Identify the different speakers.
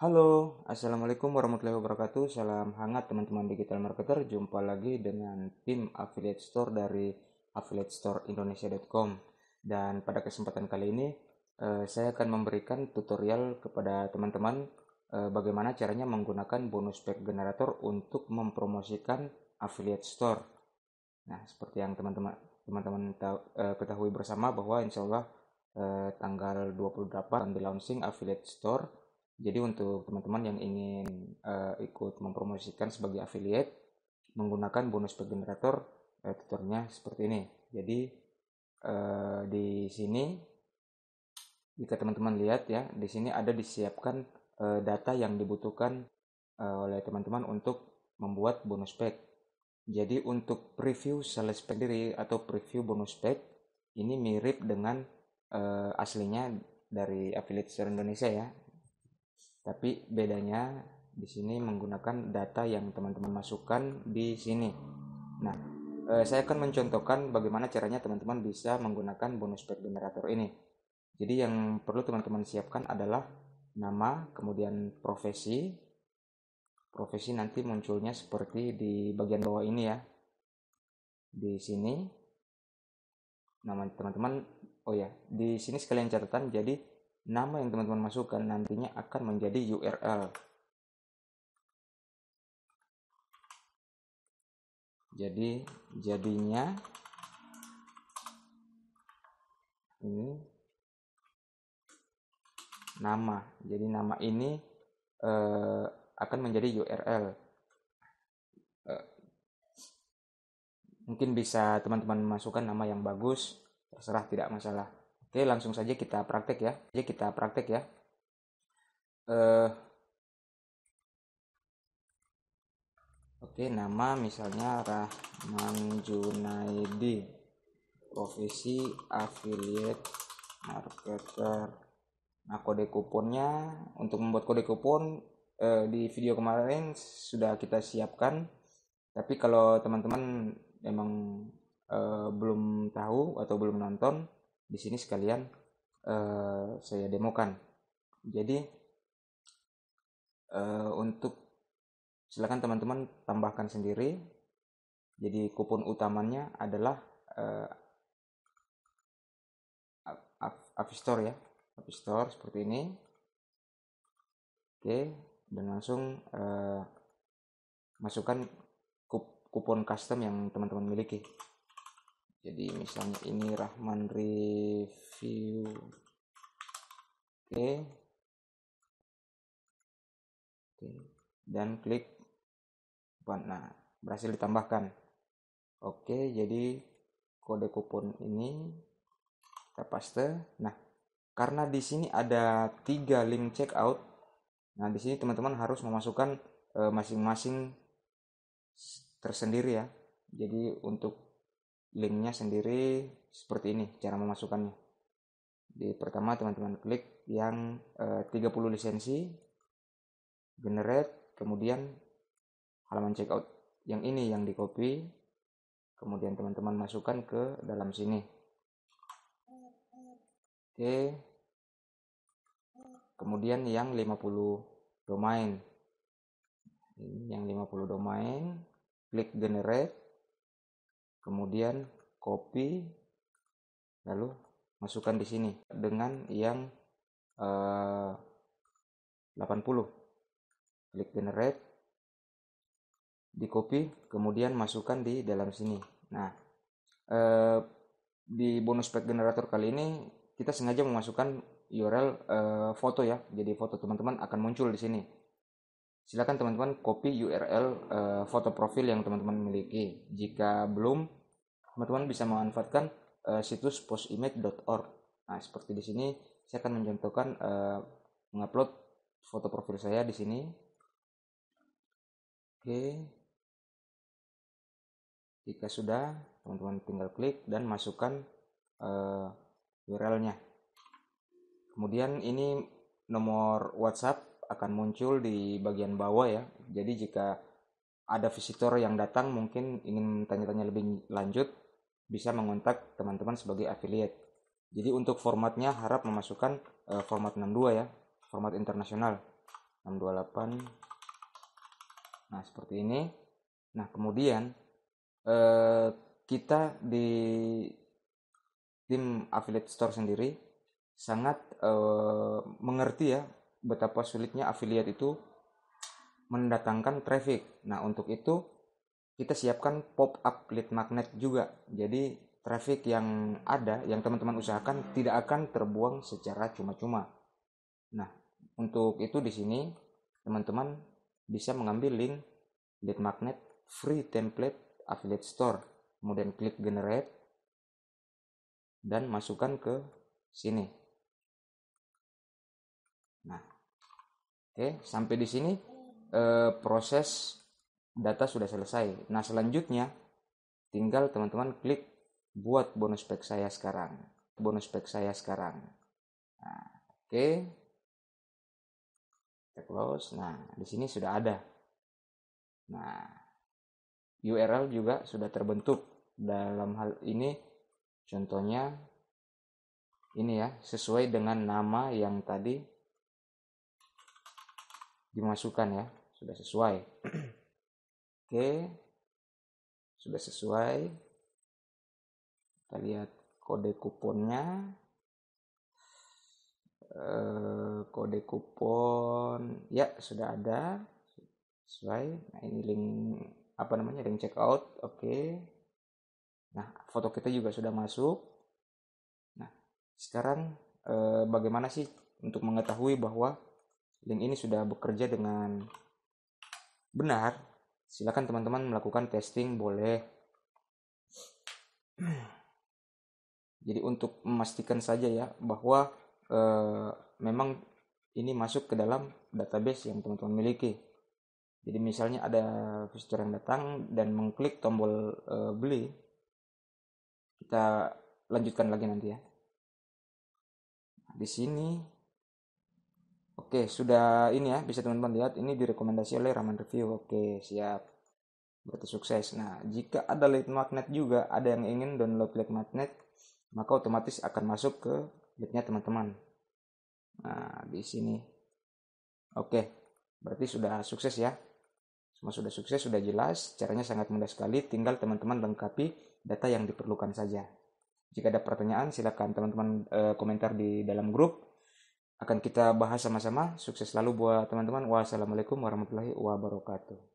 Speaker 1: Halo, Assalamualaikum warahmatullahi wabarakatuh. Salam hangat teman-teman digital marketer. Jumpa lagi dengan tim affiliate store dari indonesia.com Dan pada kesempatan kali ini, eh, saya akan memberikan tutorial kepada teman-teman eh, bagaimana caranya menggunakan bonus pack generator untuk mempromosikan affiliate store. Nah, seperti yang teman-teman teman-teman eh, ketahui bersama bahwa insya Allah eh, tanggal 28 akan di launching affiliate store jadi untuk teman-teman yang ingin uh, ikut mempromosikan sebagai affiliate menggunakan bonus per generator uh, eh, tutornya seperti ini. Jadi uh, di sini jika teman-teman lihat ya, di sini ada disiapkan uh, data yang dibutuhkan uh, oleh teman-teman untuk membuat bonus pack. Jadi untuk preview sales pack atau preview bonus pack ini mirip dengan uh, aslinya dari affiliate seluruh Indonesia ya tapi bedanya di sini menggunakan data yang teman-teman masukkan di sini. Nah, eh, saya akan mencontohkan bagaimana caranya teman-teman bisa menggunakan bonus pack generator ini. Jadi yang perlu teman-teman siapkan adalah nama, kemudian profesi. Profesi nanti munculnya seperti di bagian bawah ini ya. Di sini nama teman-teman. Oh ya, di sini sekalian catatan. Jadi nama yang teman-teman masukkan nantinya akan menjadi URL.
Speaker 2: Jadi jadinya
Speaker 1: ini nama. Jadi nama ini eh, akan menjadi URL. Eh, mungkin bisa teman-teman masukkan nama yang bagus, terserah tidak masalah. Oke, langsung saja kita praktek ya. Jadi kita praktek ya. Uh, Oke, nama misalnya Rahman Junaidi. Profesi affiliate marketer. Nah, kode kuponnya untuk membuat kode kupon eh, di video kemarin sudah kita siapkan. Tapi kalau teman-teman memang eh, belum tahu atau belum nonton, di sini sekalian uh, saya demokan. Jadi uh, untuk silakan teman-teman tambahkan sendiri. Jadi kupon utamanya adalah uh, App Store ya, App Store seperti ini. Oke, dan langsung uh, masukkan kupon custom yang teman-teman miliki jadi misalnya ini Rahman review oke
Speaker 2: oke dan klik
Speaker 1: buat nah berhasil ditambahkan oke jadi kode kupon ini kita paste nah karena di sini ada tiga link checkout nah di sini teman-teman harus memasukkan eh, masing-masing e, masing -masing tersendiri ya jadi untuk linknya sendiri seperti ini cara memasukkannya di pertama teman-teman klik yang e, eh, 30 lisensi generate kemudian halaman checkout yang ini yang di copy kemudian teman-teman masukkan ke dalam sini oke kemudian yang 50 domain yang 50 domain klik generate kemudian copy lalu masukkan di sini dengan yang eh, uh, 80 klik generate di copy kemudian masukkan di dalam sini nah uh, di bonus pack generator kali ini kita sengaja memasukkan URL e, eh, foto ya jadi foto teman-teman akan muncul di sini silakan teman-teman copy URL e, foto profil yang teman-teman miliki jika belum teman-teman bisa memanfaatkan uh, situs postimage.org. Nah, seperti di sini saya akan mencontohkan uh, mengupload foto profil saya di sini. Oke. Jika sudah, teman-teman tinggal klik dan masukkan uh, eh, URL-nya. Kemudian ini nomor WhatsApp akan muncul di bagian bawah ya. Jadi jika ada visitor yang datang mungkin ingin tanya-tanya lebih lanjut bisa mengontak teman-teman sebagai affiliate. Jadi untuk formatnya harap memasukkan uh, format 62 ya, format internasional 628. Nah, seperti ini. Nah, kemudian uh, kita di tim affiliate store sendiri sangat uh, mengerti ya betapa sulitnya affiliate itu mendatangkan traffic. Nah, untuk itu kita siapkan pop-up lead magnet juga. Jadi traffic yang ada yang teman-teman usahakan tidak akan terbuang secara cuma-cuma. Nah, untuk itu di sini teman-teman bisa mengambil link lead magnet free template affiliate store, kemudian klik generate
Speaker 2: dan masukkan ke sini.
Speaker 1: Nah, oke, sampai di sini eh, proses data sudah selesai. Nah, selanjutnya tinggal teman-teman klik buat bonus pack saya sekarang. Bonus pack saya sekarang. Nah, oke. Okay.
Speaker 2: Kita close. Nah, di sini sudah ada. Nah,
Speaker 1: URL juga sudah terbentuk dalam hal ini contohnya ini ya, sesuai dengan nama yang tadi dimasukkan ya, sudah sesuai.
Speaker 2: Oke. Sudah sesuai. Kita lihat
Speaker 1: kode kuponnya. Eh, kode kupon ya sudah ada sesuai nah ini link apa namanya link checkout oke nah foto kita juga sudah masuk nah sekarang eh, bagaimana sih untuk mengetahui bahwa link ini sudah bekerja dengan benar silakan teman-teman melakukan testing boleh jadi untuk memastikan saja ya bahwa e, memang ini masuk ke dalam database yang teman-teman miliki jadi misalnya ada visitor yang datang dan mengklik tombol e, beli kita lanjutkan lagi nanti ya di sini Oke, sudah ini ya, bisa teman-teman lihat ini direkomendasi oleh Raman Review. Oke, siap. Berarti sukses. Nah, jika ada lead magnet juga, ada yang ingin download lead magnet, maka otomatis akan masuk ke leadnya teman-teman. Nah, di sini. Oke, berarti sudah sukses ya. Semua sudah sukses, sudah jelas. Caranya sangat mudah sekali, tinggal teman-teman lengkapi data yang diperlukan saja. Jika ada pertanyaan, silakan teman-teman eh, komentar di dalam grup akan kita bahas sama-sama. Sukses selalu buat teman-teman. Wassalamualaikum warahmatullahi wabarakatuh.